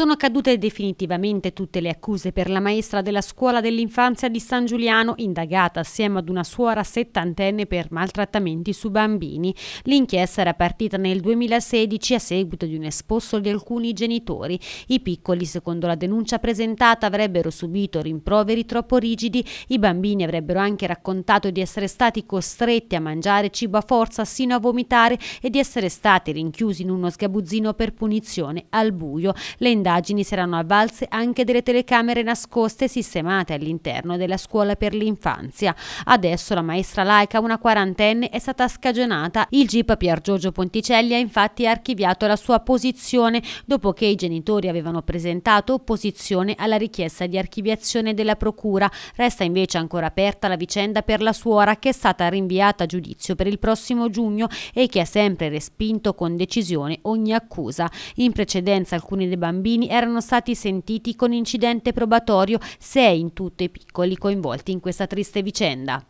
sono cadute definitivamente tutte le accuse per la maestra della scuola dell'infanzia di San Giuliano, indagata assieme ad una suora settantenne per maltrattamenti su bambini. L'inchiesta era partita nel 2016 a seguito di un esposto di alcuni genitori. I piccoli, secondo la denuncia presentata, avrebbero subito rimproveri troppo rigidi, i bambini avrebbero anche raccontato di essere stati costretti a mangiare cibo a forza sino a vomitare e di essere stati rinchiusi in uno sgabuzzino per punizione al buio. Le indagini indagini saranno avvalse anche delle telecamere nascoste sistemate all'interno della scuola per l'infanzia. Adesso la maestra laica, una quarantenne, è stata scagionata. Il GIP Pier Giorgio Ponticelli ha infatti archiviato la sua posizione dopo che i genitori avevano presentato opposizione alla richiesta di archiviazione della procura. Resta invece ancora aperta la vicenda per la suora che è stata rinviata a giudizio per il prossimo giugno e che ha sempre respinto con decisione ogni accusa. In precedenza alcuni dei bambini bambini erano stati sentiti con incidente probatorio, sei in tutto i piccoli coinvolti in questa triste vicenda.